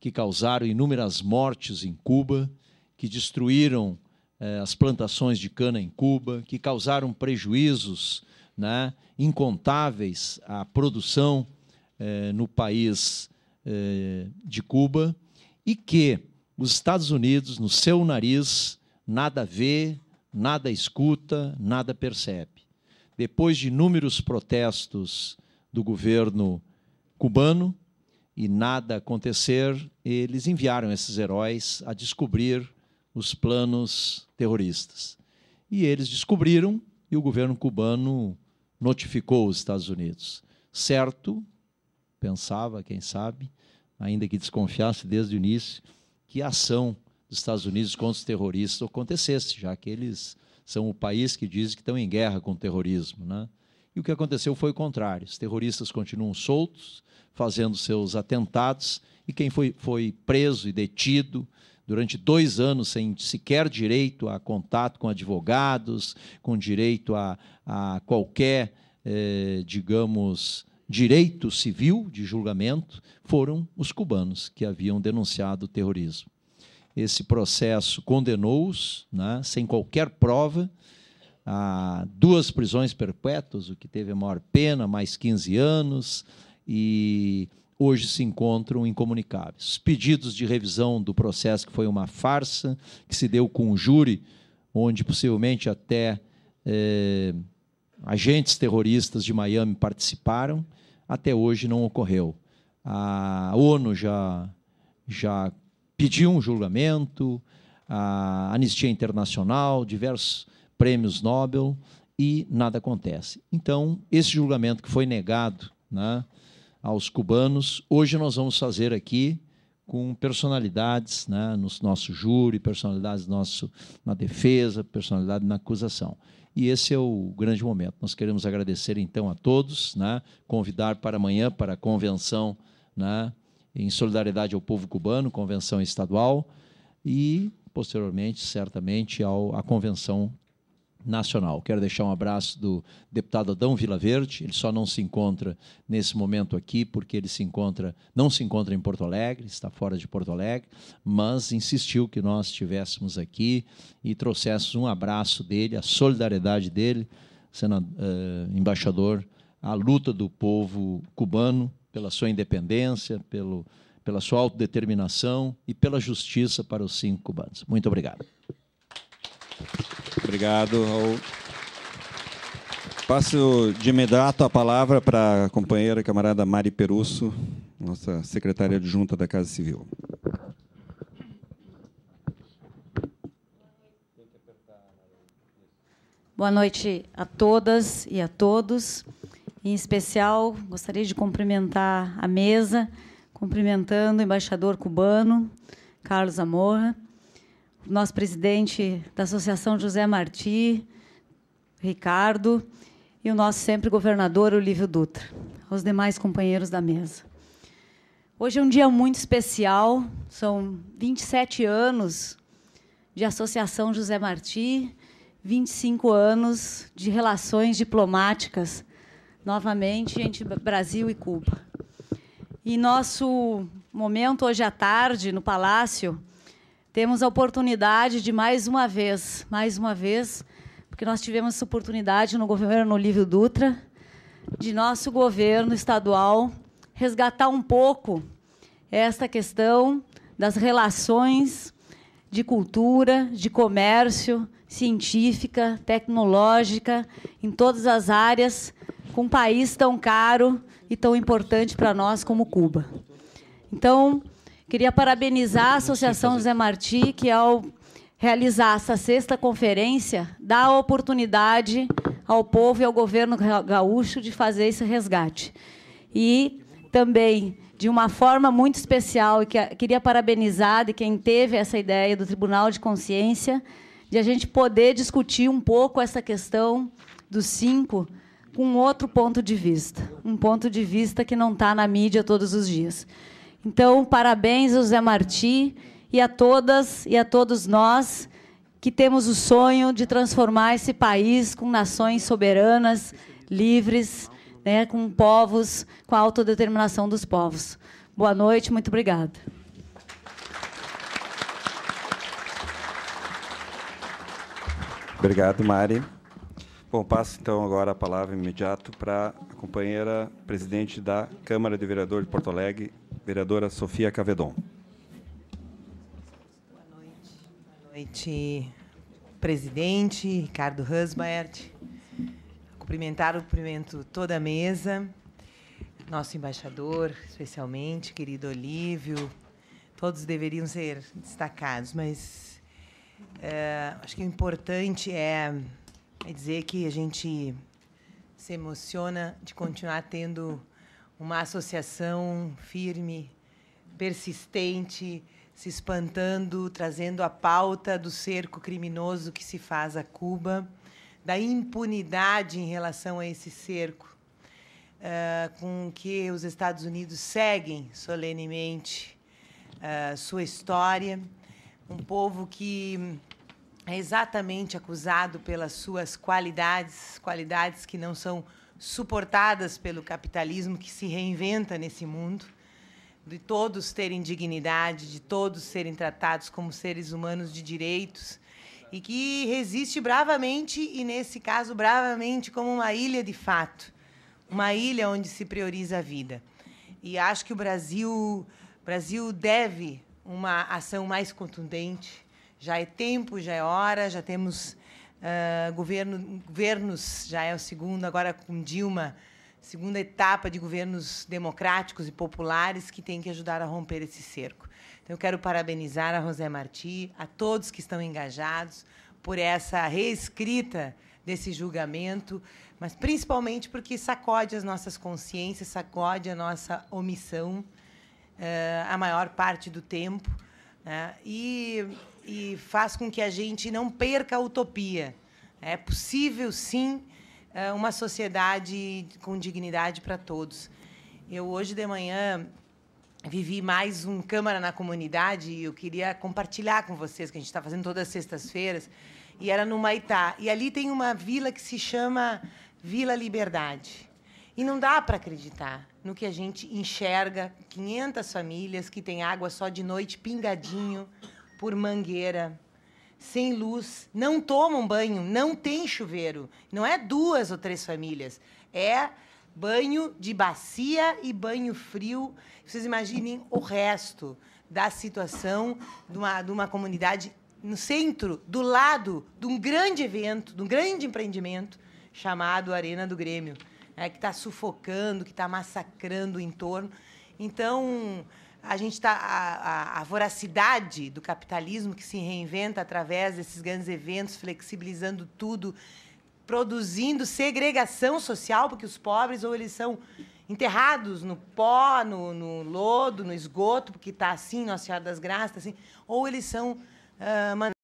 que causaram inúmeras mortes em Cuba, que destruíram eh, as plantações de cana em Cuba, que causaram prejuízos né, incontáveis à produção eh, no país eh, de Cuba, e que os Estados Unidos, no seu nariz, nada vê, nada escuta, nada percebe. Depois de inúmeros protestos do governo cubano, e nada acontecer, eles enviaram esses heróis a descobrir os planos terroristas. E eles descobriram e o governo cubano notificou os Estados Unidos. Certo, pensava, quem sabe, ainda que desconfiasse desde o início, que a ação dos Estados Unidos contra os terroristas acontecesse, já que eles são o país que diz que estão em guerra com o terrorismo. Né? E o que aconteceu foi o contrário. Os terroristas continuam soltos, fazendo seus atentados, e quem foi, foi preso e detido durante dois anos sem sequer direito a contato com advogados, com direito a, a qualquer, eh, digamos, direito civil de julgamento, foram os cubanos que haviam denunciado o terrorismo. Esse processo condenou-os né, sem qualquer prova a duas prisões perpétuas, o que teve a maior pena, mais 15 anos, e hoje se encontram incomunicáveis. Os pedidos de revisão do processo, que foi uma farsa, que se deu com o júri, onde possivelmente até eh, agentes terroristas de Miami participaram, até hoje não ocorreu. A ONU já, já pediu um julgamento, a Anistia Internacional, diversos prêmios Nobel e nada acontece. Então, esse julgamento que foi negado né, aos cubanos, hoje nós vamos fazer aqui com personalidades né, no nosso júri, personalidades nosso, na defesa, personalidade na acusação. E esse é o grande momento. Nós queremos agradecer então a todos, né, convidar para amanhã para a convenção né, em solidariedade ao povo cubano, convenção estadual, e posteriormente, certamente, ao, à convenção nacional. Quero deixar um abraço do deputado Adão Vilaverde, ele só não se encontra nesse momento aqui porque ele se encontra, não se encontra em Porto Alegre, está fora de Porto Alegre, mas insistiu que nós estivéssemos aqui e trouxéssemos um abraço dele, a solidariedade dele, sendo uh, embaixador, à luta do povo cubano pela sua independência, pelo pela sua autodeterminação e pela justiça para os cinco cubanos. Muito obrigado. Obrigado, Raul. Passo de imediato a palavra para a companheira, camarada Mari Perusso, nossa secretária adjunta da Casa Civil. Boa noite a todas e a todos. Em especial, gostaria de cumprimentar a mesa, cumprimentando o embaixador cubano, Carlos Amorra, nosso presidente da Associação José Marti, Ricardo, e o nosso sempre governador Olívio Dutra, aos demais companheiros da mesa. Hoje é um dia muito especial, são 27 anos de Associação José Marti, 25 anos de relações diplomáticas, novamente entre Brasil e Cuba. E nosso momento hoje à tarde no Palácio temos a oportunidade de mais uma vez, mais uma vez, porque nós tivemos essa oportunidade no governo Olívio Dutra, de nosso governo estadual resgatar um pouco esta questão das relações de cultura, de comércio, científica, tecnológica, em todas as áreas, com um país tão caro e tão importante para nós como Cuba. Então, Queria parabenizar a Associação Zé Marti, que ao realizar essa sexta conferência, dá a oportunidade ao povo e ao governo gaúcho de fazer esse resgate. E também de uma forma muito especial, e que queria parabenizar de quem teve essa ideia do Tribunal de Consciência, de a gente poder discutir um pouco essa questão dos cinco com outro ponto de vista, um ponto de vista que não está na mídia todos os dias. Então, parabéns ao Zé Marti e a todas e a todos nós que temos o sonho de transformar esse país com nações soberanas, livres, né, com povos, com a autodeterminação dos povos. Boa noite, muito obrigada. Obrigado, Mari. Bom, passo então agora a palavra imediato para a companheira presidente da Câmara de Vereador de Porto Alegre, Vereadora Sofia Cavedon. Boa noite. Boa noite, presidente Ricardo Husbert. Cumprimentar, cumprimento toda a mesa, nosso embaixador, especialmente, querido Olívio. Todos deveriam ser destacados, mas é, acho que o importante é, é dizer que a gente se emociona de continuar tendo uma associação firme, persistente, se espantando, trazendo a pauta do cerco criminoso que se faz a Cuba, da impunidade em relação a esse cerco, uh, com que os Estados Unidos seguem solenemente uh, sua história, um povo que é exatamente acusado pelas suas qualidades, qualidades que não são suportadas pelo capitalismo que se reinventa nesse mundo, de todos terem dignidade, de todos serem tratados como seres humanos de direitos e que resiste bravamente e nesse caso bravamente como uma ilha de fato, uma ilha onde se prioriza a vida. E acho que o Brasil, Brasil deve uma ação mais contundente. Já é tempo, já é hora, já temos Uh, governo, governos, já é o segundo, agora com Dilma, segunda etapa de governos democráticos e populares que tem que ajudar a romper esse cerco. Então, eu quero parabenizar a José Marti, a todos que estão engajados por essa reescrita desse julgamento, mas principalmente porque sacode as nossas consciências, sacode a nossa omissão uh, a maior parte do tempo né? e, e faz com que a gente não perca a utopia. É possível, sim, é, uma sociedade com dignidade para todos. Eu, hoje de manhã, vivi mais um Câmara na Comunidade e eu queria compartilhar com vocês, que a gente está fazendo todas as sextas-feiras, e era no Maitá. E ali tem uma vila que se chama Vila Liberdade. E não dá para acreditar no que a gente enxerga 500 famílias que têm água só de noite, pingadinho, por mangueira, sem luz, não tomam banho, não tem chuveiro. Não é duas ou três famílias, é banho de bacia e banho frio. Vocês imaginem o resto da situação de uma, de uma comunidade no centro, do lado de um grande evento, de um grande empreendimento chamado Arena do Grêmio é, que está sufocando, que está massacrando o entorno. Então, a gente está a, a, a, voracidade do capitalismo que se reinventa através desses grandes eventos, flexibilizando tudo, produzindo segregação social, porque os pobres ou eles são enterrados no pó, no, no lodo, no esgoto, porque está assim, Nossa Senhora das Graças, tá assim, ou eles são uh,